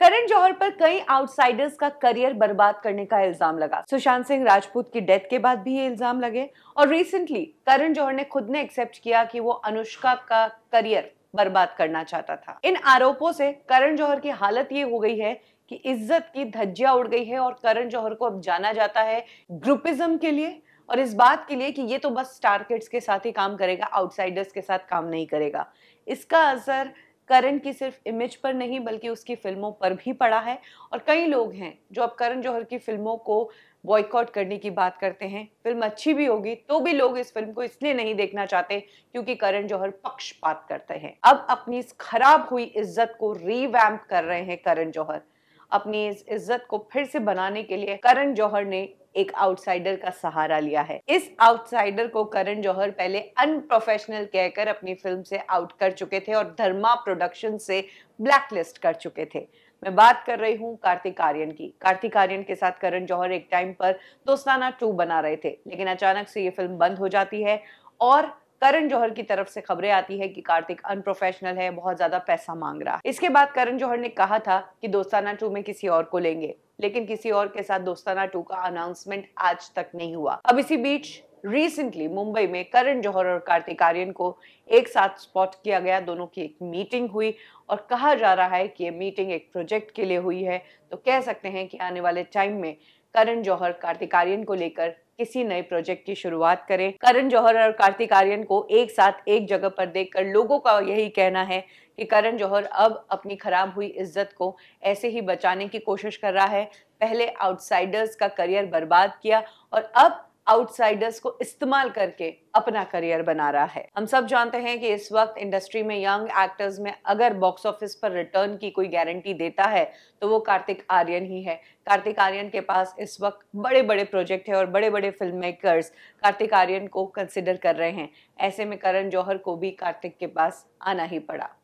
करण जौहर पर कई आउटसाइडर्स का करियर बर्बाद करने का इल्जाम लगा सुशांत सिंह राजपूत की डेथ के बाद भी ये इल्जाम लगे और रिसेंटली करण जौहर ने खुद ने एक्सेप्ट किया कि वो अनुष्का का करियर बर्बाद करना चाहता था इन आरोपों से करण जौहर की हालत ये हो गई है कि इज्जत की धज्जिया उड़ गई है और करण जौहर को अब जाना जाता है ग्रुपिज्म के लिए और इस बात के लिए कि ये तो बस स्टार किड्स के साथ ही काम करेगा आउटसाइडर्स के साथ काम नहीं करेगा इसका असर करण की सिर्फ इमेज पर नहीं बल्कि उसकी फिल्मों पर भी पड़ा है और कई लोग हैं जो अब करण जौहर की फिल्मों को बॉयकॉट करने की बात करते हैं फिल्म अच्छी भी होगी तो भी लोग इस फिल्म को इसलिए नहीं देखना चाहते क्योंकि करण जौहर पक्षपात करते हैं अब अपनी खराब हुई इज्जत को रीवैम्प कर रहे हैं करण जौहर अपनी इस इज्जत को फिर से बनाने के लिए करण जौहर ने एक आउटसाइडर का सहारा लिया है इस आउटसाइडर को करण जौहर पहले अनप्रोफेशनल कहकर अपनी फिल्म से आउट कर चुके थे और धर्मा प्रोडक्शन से ब्लैकलिस्ट कर चुके थे मैं बात कर रही हूँ कार्तिक आर्यन की कार्तिक आर्यन के साथ करण जौहर एक टाइम पर दोस्ताना टू बना रहे थे लेकिन अचानक से ये फिल्म बंद हो जाती है और करण जौहर की तरफ से खबरें आती है कि कार्तिक अनप्रोफेशनल है बहुत ज्यादा पैसा मांग रहा इसके बाद करण जौहर ने कहा था कि दोस्ताना टू में किसी और को लेंगे लेकिन किसी और के साथ दोस्ताना टू का अनाउंसमेंट आज तक नहीं हुआ अब इसी बीच रिसेंटली मुंबई में करण जौहर और कार्तिक आर्यन को एक साथ स्पॉट किया गया दोनों की एक मीटिंग हुई और कहा जा रहा है कि ये मीटिंग एक प्रोजेक्ट के लिए हुई है तो कह सकते हैं कि आने वाले टाइम में करण जौहर आर्यन को लेकर किसी नए प्रोजेक्ट की शुरुआत करें करण जौहर और कार्तिक आर्यन को एक साथ एक जगह पर देखकर लोगों का यही कहना है कि करण जौहर अब अपनी खराब हुई इज्जत को ऐसे ही बचाने की कोशिश कर रहा है पहले आउटसाइडर्स का करियर बर्बाद किया और अब आउटसाइडर्स को इस्तेमाल करके अपना करियर बना रहा है हम सब जानते हैं कि इस वक्त इंडस्ट्री में यंग एक्टर्स में अगर बॉक्स ऑफिस पर रिटर्न की कोई गारंटी देता है तो वो कार्तिक आर्यन ही है कार्तिक आर्यन के पास इस वक्त बड़े बड़े प्रोजेक्ट है और बड़े बड़े फिल्म मेकर्स कार्तिक आर्यन को कंसिडर कर रहे हैं ऐसे में करण जौहर को भी कार्तिक के पास आना ही पड़ा